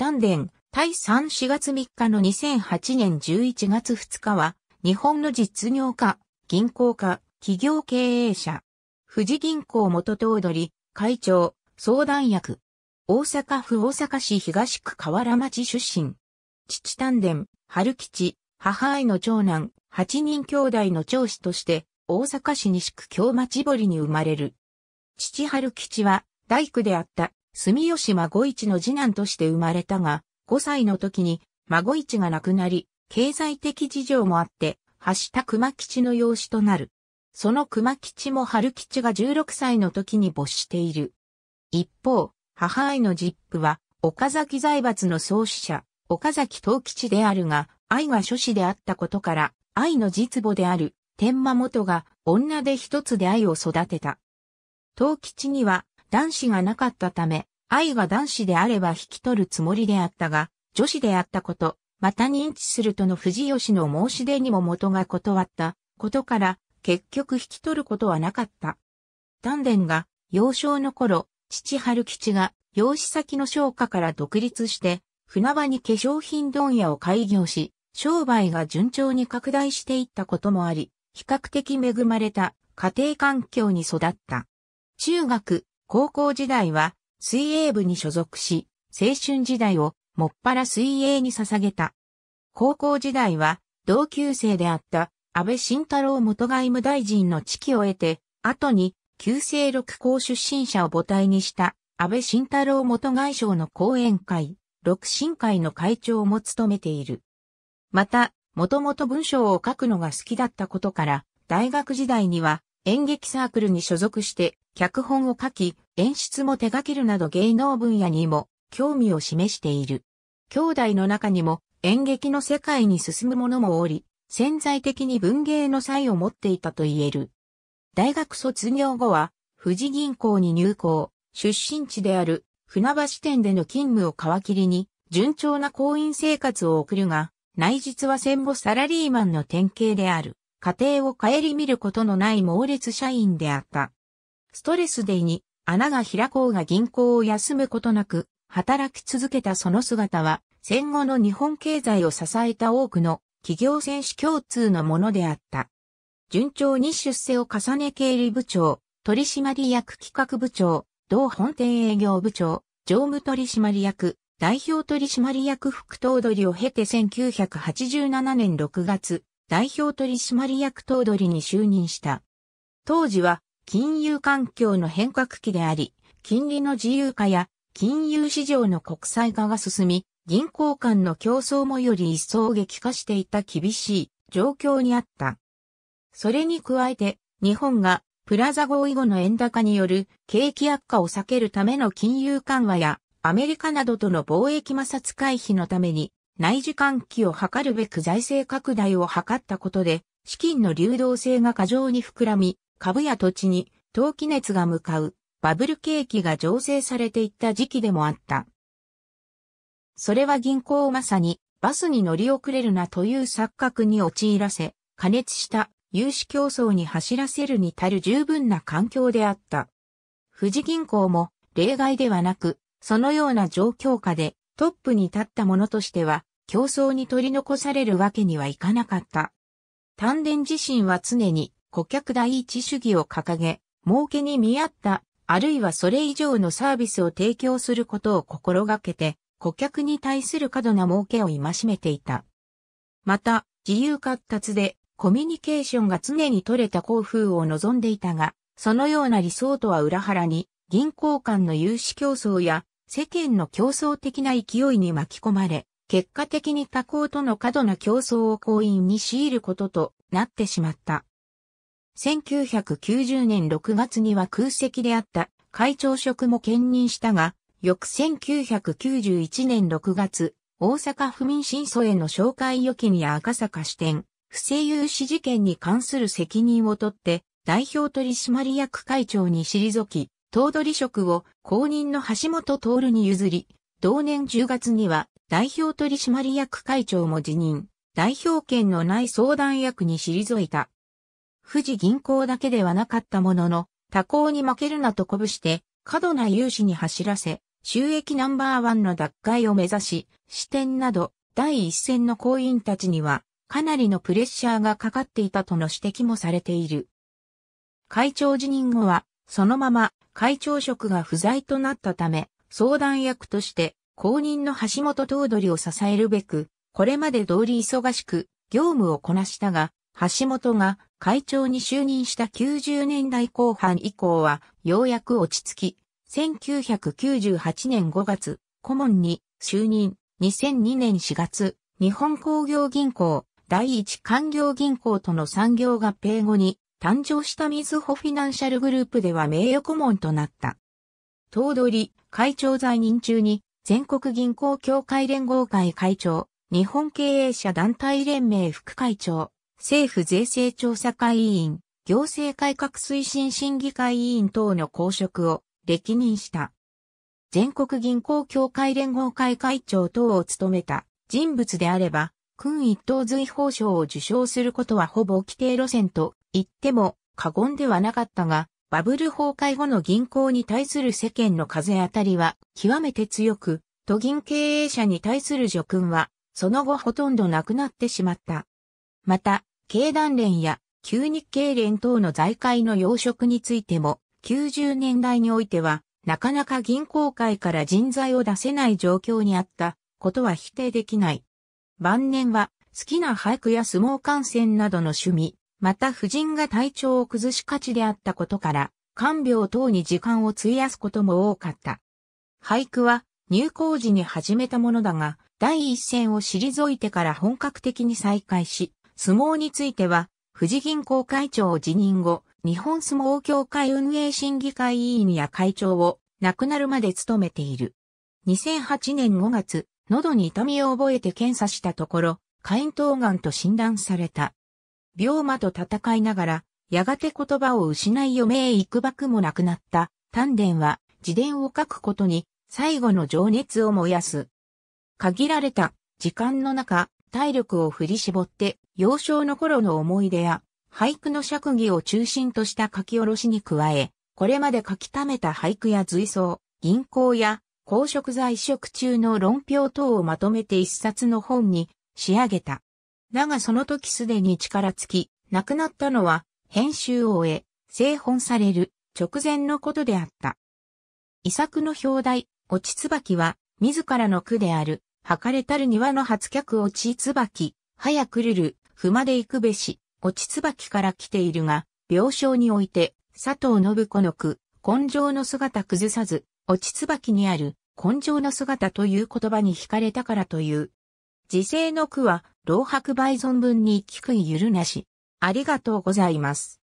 丹田、第3 4月3日の2008年11月2日は、日本の実業家、銀行家、企業経営者、富士銀行元頭取、会長、相談役、大阪府大阪市東区河原町出身、父丹田、春吉、母愛の長男、8人兄弟の長子として、大阪市西区京町堀に生まれる。父春吉は、大工であった住吉孫一の次男として生まれたが、5歳の時に孫一が亡くなり、経済的事情もあって、橋田熊吉の養子となる。その熊吉も春吉が16歳の時に没している。一方、母愛の実父は、岡崎財閥の創始者、岡崎東吉であるが、愛が諸子であったことから、愛の実母である、天馬元が、女で一つで愛を育てた。東吉には、男子がなかったため、愛が男子であれば引き取るつもりであったが、女子であったこと、また認知するとの藤吉の申し出にも元が断ったことから、結局引き取ることはなかった。丹田が幼少の頃、父春吉が養子先の商家から独立して、船場に化粧品問屋を開業し、商売が順調に拡大していったこともあり、比較的恵まれた家庭環境に育った。中学、高校時代は水泳部に所属し、青春時代をもっぱら水泳に捧げた。高校時代は同級生であった安倍晋太郎元外務大臣の知己を得て、後に旧制六校出身者を母体にした安倍晋太郎元外相の講演会、六新会の会長も務めている。また、もともと文章を書くのが好きだったことから、大学時代には演劇サークルに所属して脚本を書き、演出も手掛けるなど芸能分野にも興味を示している。兄弟の中にも演劇の世界に進む者もおり、潜在的に文芸の才を持っていたと言える。大学卒業後は、富士銀行に入行、出身地である船橋店での勤務を皮切りに、順調な行員生活を送るが、内実は戦後サラリーマンの典型である。家庭を顧みることのない猛烈社員であった。ストレスデイに穴が開こうが銀行を休むことなく働き続けたその姿は戦後の日本経済を支えた多くの企業戦士共通のものであった。順調に出世を重ね経理部長、取締役企画部長、同本店営業部長、常務取締役、代表取締役副頭取を経て1987年6月、代表取締役頭取に就任した。当時は金融環境の変革期であり、金利の自由化や金融市場の国際化が進み、銀行間の競争もより一層激化していた厳しい状況にあった。それに加えて、日本がプラザ合意後の円高による景気悪化を避けるための金融緩和やアメリカなどとの貿易摩擦回避のために内需喚起を図るべく財政拡大を図ったことで、資金の流動性が過剰に膨らみ、株や土地に投機熱が向かうバブル景気が醸成されていった時期でもあった。それは銀行をまさにバスに乗り遅れるなという錯覚に陥らせ、加熱した融資競争に走らせるに足る十分な環境であった。富士銀行も例外ではなく、そのような状況下でトップに立ったものとしては競争に取り残されるわけにはいかなかった。丹田自身は常に顧客第一主義を掲げ、儲けに見合った、あるいはそれ以上のサービスを提供することを心がけて、顧客に対する過度な儲けを戒めていた。また、自由活達で、コミュニケーションが常に取れた幸風を望んでいたが、そのような理想とは裏腹に、銀行間の融資競争や、世間の競争的な勢いに巻き込まれ、結果的に他校との過度な競争を行員に強いることとなってしまった。1990年6月には空席であった会長職も兼任したが、翌1991年6月、大阪府民審訴への紹介預金や赤坂支店、不正融資事件に関する責任を取って、代表取締役会長に退き、頭取職を公認の橋本徹に譲り、同年10月には代表取締役会長も辞任、代表権のない相談役に退いた。富士銀行だけではなかったものの、他行に負けるなと鼓舞して、過度な融資に走らせ、収益ナンバーワンの奪回を目指し、支店など第一線の行員たちには、かなりのプレッシャーがかかっていたとの指摘もされている。会長辞任後は、そのまま会長職が不在となったため、相談役として公認の橋本頭取を支えるべく、これまで通り忙しく業務をこなしたが、橋本が会長に就任した90年代後半以降は、ようやく落ち着き、1998年5月、顧問に就任、2002年4月、日本工業銀行、第一官業銀行との産業合併後に、誕生した水穂フィナンシャルグループでは名誉顧問となった。頭取、会長在任中に、全国銀行協会連合会会長、日本経営者団体連盟副会長、政府税制調査会委員、行政改革推進審議会委員等の公職を歴任した。全国銀行協会連合会会長等を務めた人物であれば、君一等随法賞を受賞することはほぼ規定路線と言っても過言ではなかったが、バブル崩壊後の銀行に対する世間の風当たりは極めて強く、都銀経営者に対する助訓は、その後ほとんどなくなってしまった。また、経団連や旧日経連等の財界の要職についても、90年代においては、なかなか銀行界から人材を出せない状況にあったことは否定できない。晩年は好きな俳句や相撲観戦などの趣味、また夫人が体調を崩しがちであったことから、看病等に時間を費やすことも多かった。俳句は入校時に始めたものだが、第一線を退いてから本格的に再開し、相撲については、富士銀行会長を辞任後、日本相撲協会運営審議会委員や会長を亡くなるまで務めている。2008年5月、喉に痛みを覚えて検査したところ、肝頭がんと診断された。病魔と戦いながら、やがて言葉を失い余命行く幕もなくなった、丹田は自伝を書くことに最後の情熱を燃やす。限られた時間の中、体力を振り絞って幼少の頃の思い出や俳句の釈義を中心とした書き下ろしに加え、これまで書き溜めた俳句や随想、銀行や公職在職中の論評等をまとめて一冊の本に仕上げた。だがその時すでに力尽き、亡くなったのは、編集を終え、製本される直前のことであった。遺作の表題、落ち椿は、自らの句である、かれたる庭の初客落ち椿、早くるる、踏まで行くべし、落ち椿から来ているが、病床において、佐藤信子の句、根性の姿崩さず、落ち椿にある、根性の姿という言葉に惹かれたからという。時世の句は、老白倍存分に聞くゆるなし。ありがとうございます。